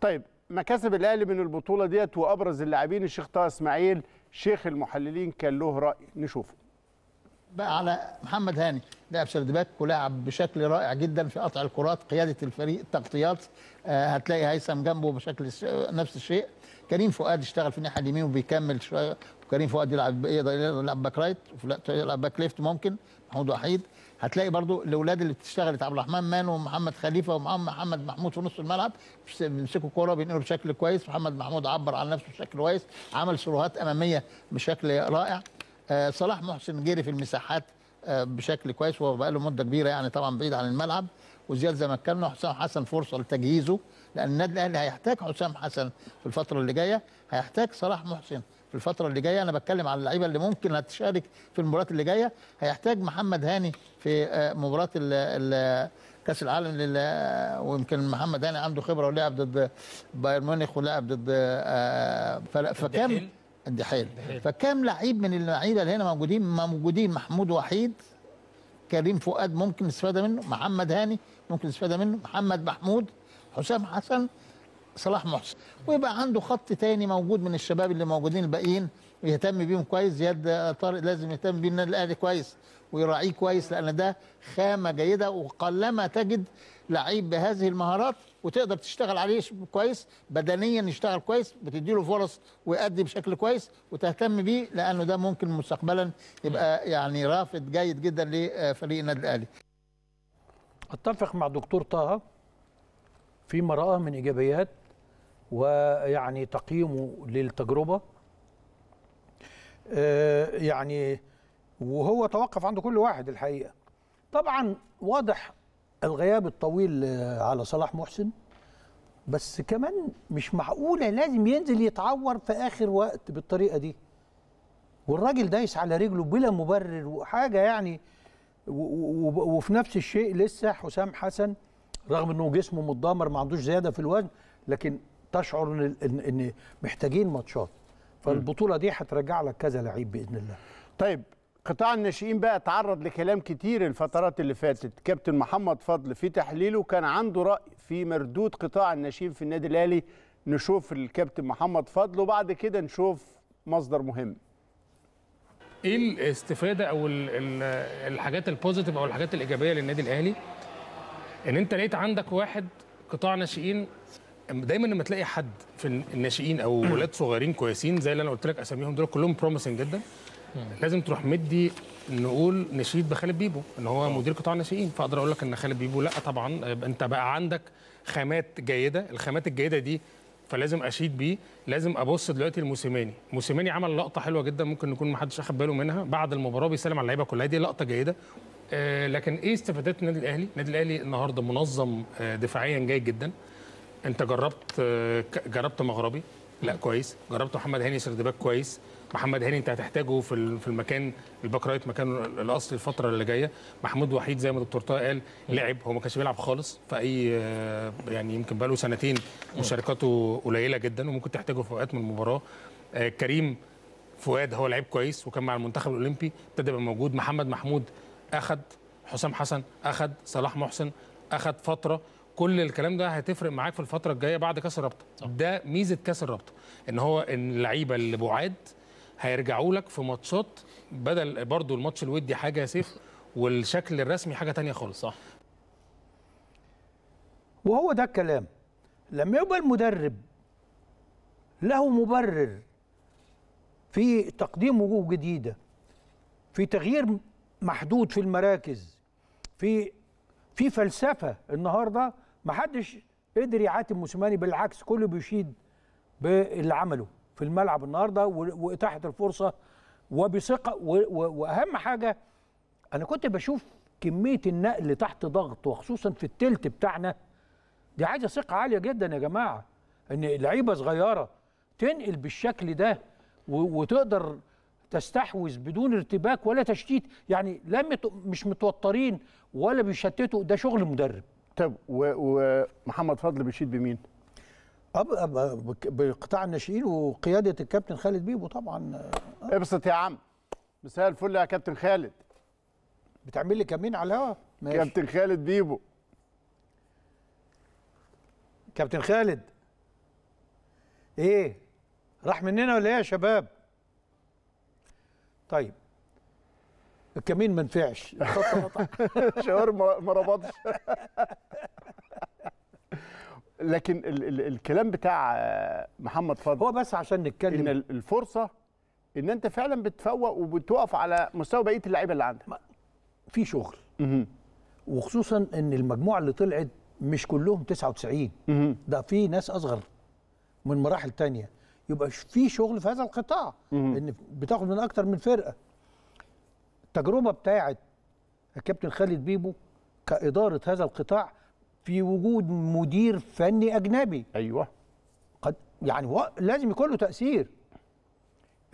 طيب مكاسب الاهلي من البطوله ديت وابرز اللاعبين الشيخ طه اسماعيل شيخ المحللين كان له راي نشوفه بقى على محمد هاني لاعب باك ولاعب بشكل رائع جدا في قطع الكرات قياده الفريق التغطيات آه هتلاقي هيثم جنبه بشكل نفس الشيء كريم فؤاد اشتغل في الناحيه اليمين وبيكمل شويه وكريم فؤاد يلعب يقدر يلعب باك رايت يلعب باك ليفت ممكن محمود وحيد هتلاقي برضو الاولاد اللي بتشتغلت عبد الرحمن مان ومحمد خليفه ومحمد محمود في نص الملعب بيمسكوا كوره بينقلوا بشكل كويس محمد محمود عبر عن نفسه بشكل كويس عمل سروهات اماميه بشكل رائع آه، صلاح محسن جري في المساحات آه، بشكل كويس وهو بقى له مده كبيره يعني طبعا بعيد عن الملعب وزياد زي ما اتكلمنا حسام حسن فرصه لتجهيزه لان النادي الاهلي هيحتاج حسام حسن في الفتره اللي جايه هيحتاج صلاح محسن في الفتره اللي جايه انا بتكلم على اللعيبه اللي ممكن هتشارك في المباريات اللي جايه هيحتاج محمد هاني في آه، مباراه كاس العالم لل ويمكن محمد هاني عنده خبره ولعب ضد بايرن ميونخ ولعب ضد فكان الدحيل فكام لعيب من اللعيبه اللي هنا موجودين موجودين محمود وحيد كريم فؤاد ممكن استفاده منه محمد هاني ممكن استفاده منه محمد محمود حسام حسن صلاح محسن ويبقى عنده خط تاني موجود من الشباب اللي موجودين الباقيين يهتم بيهم كويس زياد طارق لازم يهتم بيه النادي الاهلي كويس ويراعيه كويس لان ده خامه جيده وقلما تجد لعيب بهذه المهارات وتقدر تشتغل عليه كويس بدنيا يشتغل كويس بتديله فرص ويؤدي بشكل كويس وتهتم بيه لانه ده ممكن مستقبلا يبقى يعني رافد جيد جدا لفريق النادي الاهلي. اتفق مع دكتور طه فيما راه من ايجابيات ويعني تقييمه للتجربه آه، يعني وهو توقف عند كل واحد الحقيقه طبعا واضح الغياب الطويل آه، على صلاح محسن بس كمان مش معقوله لازم ينزل يتعور في اخر وقت بالطريقه دي والراجل دايس على رجله بلا مبرر وحاجه يعني وفي نفس الشيء لسه حسام حسن رغم انه جسمه متدمر ما عندوش زياده في الوزن لكن تشعر ان ان محتاجين ماتشات فالبطوله دي هترجع لك كذا لعيب باذن الله طيب قطاع الناشئين بقى تعرض لكلام كتير الفترات اللي فاتت كابتن محمد فضل في تحليله كان عنده رأي في مردود قطاع الناشئين في النادي الأهلي نشوف الكابتن محمد فضل وبعد كده نشوف مصدر مهم ايه الاستفاده او الـ الـ الحاجات البوزيتيف او الحاجات الايجابيه للنادي الاهلي ان انت لقيت عندك واحد قطاع ناشئين دايما لما تلاقي حد في الناشئين او ولاد صغيرين كويسين زي اللي انا قلت لك اساميهم دول كلهم بروميسنج جدا لازم تروح مدي نقول نشيد بخالد بيبو ان هو أوه. مدير قطاع الناشئين فاقدر اقول لك ان خالد بيبو لا طبعا انت بقى عندك خامات جيده الخامات الجيده دي فلازم اشيد بيه لازم ابص دلوقتي لموسيماني موسيماني عمل لقطه حلوه جدا ممكن نكون محدش اخد باله منها بعد المباراه بيسلم على اللعيبه كلها دي لقطه جيده آه لكن ايه استفادات النادي الاهلي النادي الاهلي النهارده منظم آه دفاعيا جيد جدا انت جربت آه جربت مغربي لا كويس جربت محمد هاني سردباك كويس محمد هاني انت هتحتاجه في في المكان الباك رايت مكانه الاصلي الفتره اللي جايه محمود وحيد زي ما دكتور طه قال لعب هو ما كانش بيلعب خالص في اي آه، يعني يمكن بقى له سنتين مشاركاته قليله جدا وممكن تحتاجه في اوقات من المباراه آه، كريم فؤاد هو لعيب كويس وكان مع المنتخب الاولمبي ابتدى يبقى موجود محمد محمود اخد حسام حسن اخد صلاح محسن اخد فتره كل الكلام ده هتفرق معاك في الفتره الجايه بعد كاس الرابطه ده ميزه كاس الرابطه ان هو اللعيبه اللي بعاد هيرجعوا لك في ماتشات بدل برضو الماتش الودي حاجه يا سيف والشكل الرسمي حاجه تانية خالص صح وهو ده الكلام لما يبقى المدرب له مبرر في تقديم وجوه جديده في تغيير محدود في المراكز في في فلسفه النهارده ما حدش قدر يعاتب موسيماني بالعكس كله بيشيد باللي عمله في الملعب النهارده واتاحه الفرصه وبثقه واهم حاجه انا كنت بشوف كميه النقل تحت ضغط وخصوصا في التلت بتاعنا دي عايزه ثقه عاليه جدا يا جماعه ان لعيبه صغيره تنقل بالشكل ده وتقدر تستحوذ بدون ارتباك ولا تشتيت يعني لا مش متوترين ولا بيشتتوا ده شغل مدرب طب ومحمد فضل بيشيد بمين بقطاع الناشئين وقياده الكابتن خالد بيبو طبعا آه. ابسط يا عم مساء الفل يا كابتن خالد بتعمل لي كمين على الهوا ماشي كابتن خالد بيبو كابتن خالد ايه راح مننا ولا ايه يا شباب طيب الكمين ما نفعش شاور ما ربطش لكن ال ال الكلام بتاع آه، محمد فضل هو بس عشان نتكلم ان الفرصه ان انت فعلا بتفوق وبتوقف على مستوى بقيه اللعيبه اللي عندك في شغل مه. وخصوصا ان المجموعه اللي طلعت مش كلهم 99 مه. ده في ناس اصغر من مراحل تانية يبقى في شغل في هذا القطاع مه. ان بتاخد من اكتر من فرقه التجربه بتاعت الكابتن خالد بيبو كاداره هذا القطاع في وجود مدير فني اجنبي ايوه قد يعني لازم يكون له تاثير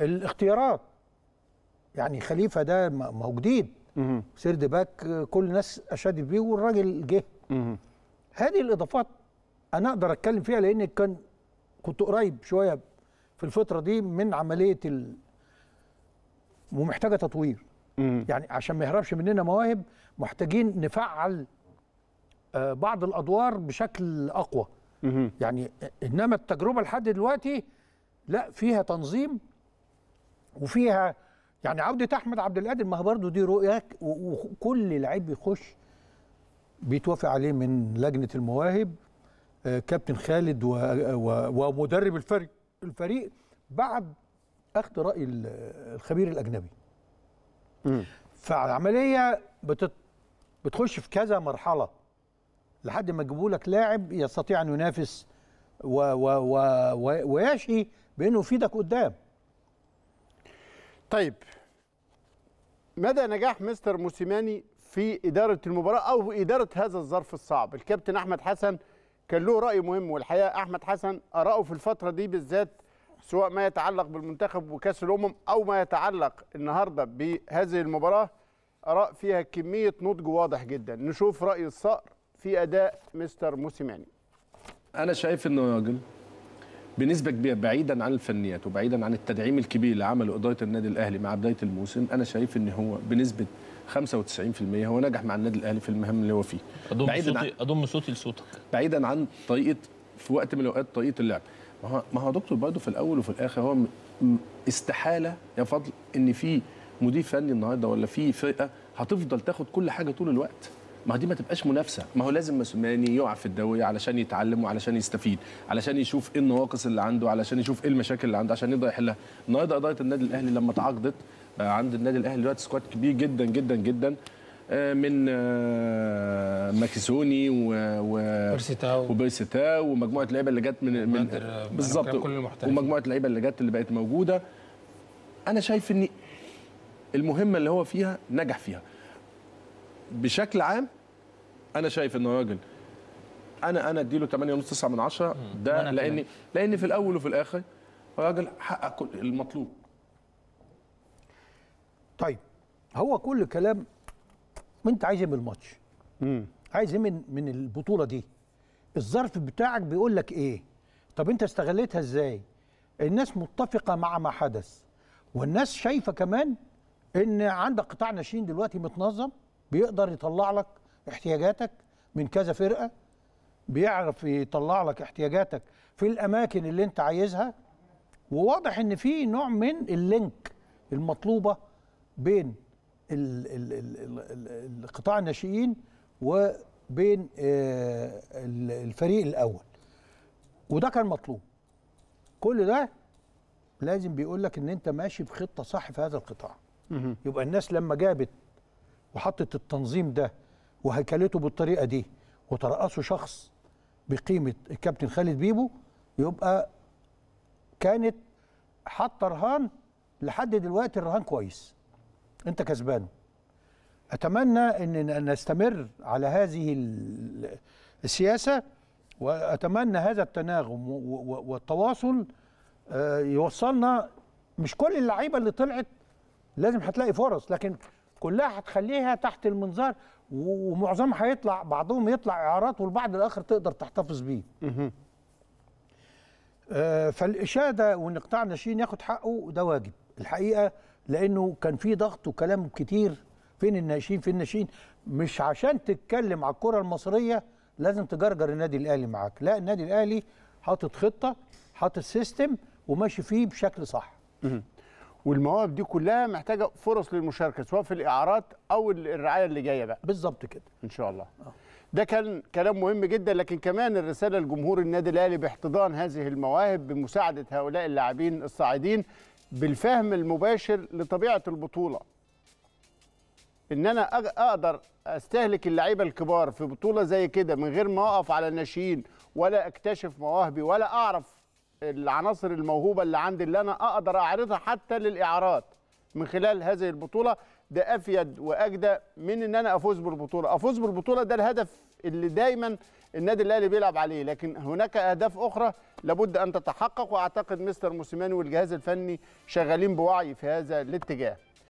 الاختيارات يعني خليفه ده ما هو جديد سيرد باك كل الناس اشادت بيه والراجل جه هذه الاضافات انا اقدر اتكلم فيها لان كان كنت قريب شويه في الفتره دي من عمليه ال... ومحتاجه تطوير يعني عشان ما يهربش مننا مواهب محتاجين نفعل آه، بعض الادوار بشكل اقوى يعني انما التجربه لحد دلوقتي لا فيها تنظيم وفيها يعني عوده احمد عبد القادر ما هو برضه دي رؤياك وكل لعيب بيخش بيتوافق عليه من لجنه المواهب آه، كابتن خالد ومدرب الفريق الفريق بعد اخذ راي الخبير الاجنبي فالعمليه بتت... بتخش في كذا مرحله لحد ما يجيبوا لك لاعب يستطيع ان ينافس و و و و ويشقي بانه يفيدك قدام طيب مدى نجاح مستر موسيماني في اداره المباراه او اداره هذا الظرف الصعب الكابتن احمد حسن كان له راي مهم والحقيقه احمد حسن اراءه في الفتره دي بالذات سواء ما يتعلق بالمنتخب وكاس الامم او ما يتعلق النهارده بهذه المباراه اراء فيها كميه نضج واضح جدا نشوف راي الصقر في اداء مستر موسيماني انا شايف انه راجل بنسبه كبيره بعيدا عن الفنيات وبعيدا عن التدعيم الكبير اللي عمله اداره النادي الاهلي مع بدايه الموسم انا شايف ان هو بنسبه 95% هو نجح مع النادي الاهلي في المهام اللي هو فيه اضم بعيداً صوتي عن... اضم صوتي لصوتك بعيدا عن طريقه في وقت من الاوقات طريقه اللعب ما هو ما هو دكتور برضه في الاول وفي الاخر هو استحاله يا فضل ان في مدير فني النهارده ولا في فرقه هتفضل تاخد كل حاجه طول الوقت ما دي ما تبقاش منافسه ما هو لازم مسلماني يقع في الدوري علشان يتعلم وعلشان يستفيد علشان يشوف ايه النواقص اللي عنده علشان يشوف ايه المشاكل اللي عنده عشان يقدر يحلها النهارده قضيه النادي الاهلي لما اتعاقدت آه، عند النادي الاهلي دلوقتي سكواد كبير جدا جدا جدا آه، من آه، ماكسوني و وبيرسيتاو ومجموعه اللعيبه اللي جت من, من بالظبط يعني ومجموعه اللعيبه اللي جت اللي بقت موجوده انا شايف ان المهمه اللي هو فيها نجح فيها بشكل عام انا شايف ان الراجل انا انا اديله 8 ونص 9 من 10 ده لان لان في الاول وفي الاخر راجل حقق كل المطلوب طيب هو كل كلام انت عايز ايه من الماتش عايز ايه من من البطوله دي الظرف بتاعك بيقول لك ايه طب انت استغليتها ازاي الناس متفقه مع ما حدث والناس شايفه كمان ان عندك قطاع ناشئين دلوقتي متنظم بيقدر يطلع لك احتياجاتك من كذا فرقه بيعرف يطلع لك احتياجاتك في الاماكن اللي انت عايزها وواضح ان في نوع من اللينك المطلوبه بين الـ الـ الـ القطاع الناشئين وبين آه، الفريق الاول وده كان مطلوب كل ده لازم بيقول لك ان انت ماشي بخطه صح في هذا القطاع يبقى الناس لما جابت وحطت التنظيم ده وهيكلته بالطريقه دي وترأسه شخص بقيمه الكابتن خالد بيبو يبقى كانت حاطه رهان لحد دلوقتي الرهان كويس انت كسبان اتمنى ان نستمر على هذه السياسه واتمنى هذا التناغم والتواصل آه، يوصلنا مش كل اللعيبه اللي طلعت لازم هتلاقي فرص لكن كلها هتخليها تحت المنظار ومعظمها هيطلع بعضهم يطلع اعارات والبعض الاخر تقدر تحتفظ بيه آه، فالاشاده وان قطاع الناشئين ياخد حقه ده واجب الحقيقه لانه كان في ضغط وكلام كتير فين الناشئين فين الناشئين مش عشان تتكلم على الكره المصريه لازم تجرجر النادي الاهلي معاك لا النادي الاهلي حاطط خطه حاطط سيستم وماشي فيه بشكل صح والمواهب دي كلها محتاجه فرص للمشاركه سواء في الاعارات او الرعايه اللي جايه بقى بالظبط كده ان شاء الله آه. ده كان كلام مهم جدا لكن كمان الرساله لجمهور النادي الاهلي باحتضان هذه المواهب بمساعده هؤلاء اللاعبين الصاعدين بالفهم المباشر لطبيعه البطوله ان انا اقدر استهلك اللعيبه الكبار في بطوله زي كده من غير ما اقف على الناشئين ولا اكتشف مواهبي ولا اعرف العناصر الموهوبه اللي عندي اللي انا اقدر اعرضها حتى للاعارات من خلال هذه البطوله ده افيد واجدى من ان انا افوز بالبطوله، افوز بالبطوله ده الهدف اللي دايما النادي الاهلي بيلعب عليه، لكن هناك اهداف اخرى لابد ان تتحقق واعتقد مستر موسيماني والجهاز الفني شغالين بوعي في هذا الاتجاه.